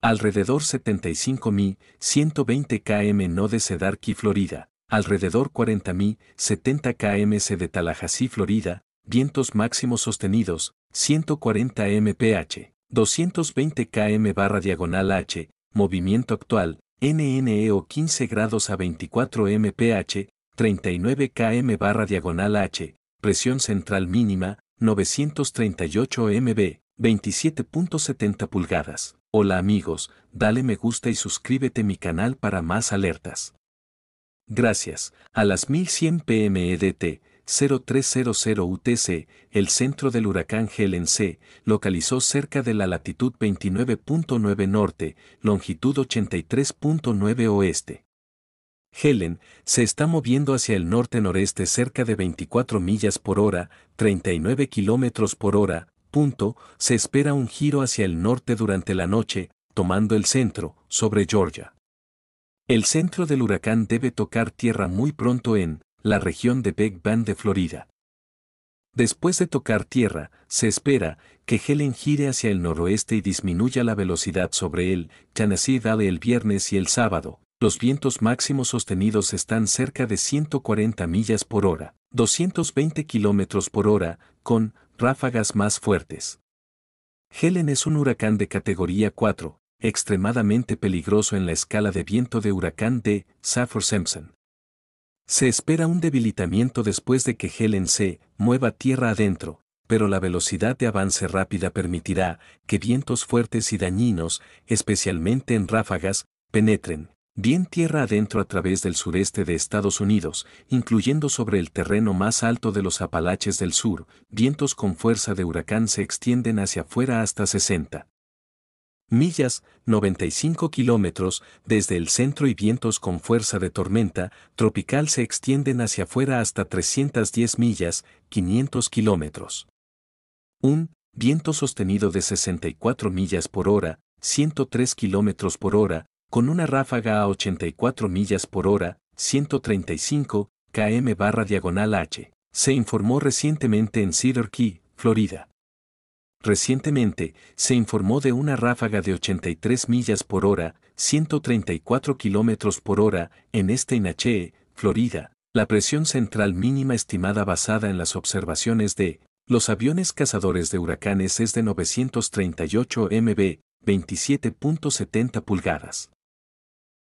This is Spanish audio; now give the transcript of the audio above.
Alrededor 75 120 km no de Sedarki, Florida. Alrededor 40 70 km de Tallahassee, Florida. Vientos máximos sostenidos, 140 mph, 220 km barra diagonal H, movimiento actual, NNE o 15 grados a 24 mph, 39 km barra diagonal H, presión central mínima, 938 mb, 27.70 pulgadas. Hola amigos, dale me gusta y suscríbete mi canal para más alertas. Gracias. A las 1100 pm EDT, 0300 UTC, el centro del huracán Helen C, localizó cerca de la latitud 29.9 norte, longitud 83.9 oeste. Helen se está moviendo hacia el norte-noreste cerca de 24 millas por hora, 39 kilómetros por hora, se espera un giro hacia el norte durante la noche, tomando el centro, sobre Georgia. El centro del huracán debe tocar tierra muy pronto en la región de Big Bend de Florida. Después de tocar tierra, se espera que Helen gire hacia el noroeste y disminuya la velocidad sobre él, Tennessee el viernes y el sábado. Los vientos máximos sostenidos están cerca de 140 millas por hora, 220 kilómetros por hora, con ráfagas más fuertes. Helen es un huracán de categoría 4, extremadamente peligroso en la escala de viento de huracán de Saffir-Simpson. Se espera un debilitamiento después de que Helen se mueva tierra adentro, pero la velocidad de avance rápida permitirá que vientos fuertes y dañinos, especialmente en ráfagas, penetren, bien tierra adentro a través del sureste de Estados Unidos, incluyendo sobre el terreno más alto de los Apalaches del Sur, vientos con fuerza de huracán se extienden hacia afuera hasta 60 millas, 95 kilómetros, desde el centro y vientos con fuerza de tormenta tropical se extienden hacia afuera hasta 310 millas, 500 kilómetros. Un viento sostenido de 64 millas por hora, 103 kilómetros por hora, con una ráfaga a 84 millas por hora, 135 km barra diagonal H, se informó recientemente en Cedar Key, Florida. Recientemente, se informó de una ráfaga de 83 millas por hora, 134 km por hora, en Esteinachee, Florida. La presión central mínima estimada basada en las observaciones de los aviones cazadores de huracanes es de 938 MB, 27.70 pulgadas.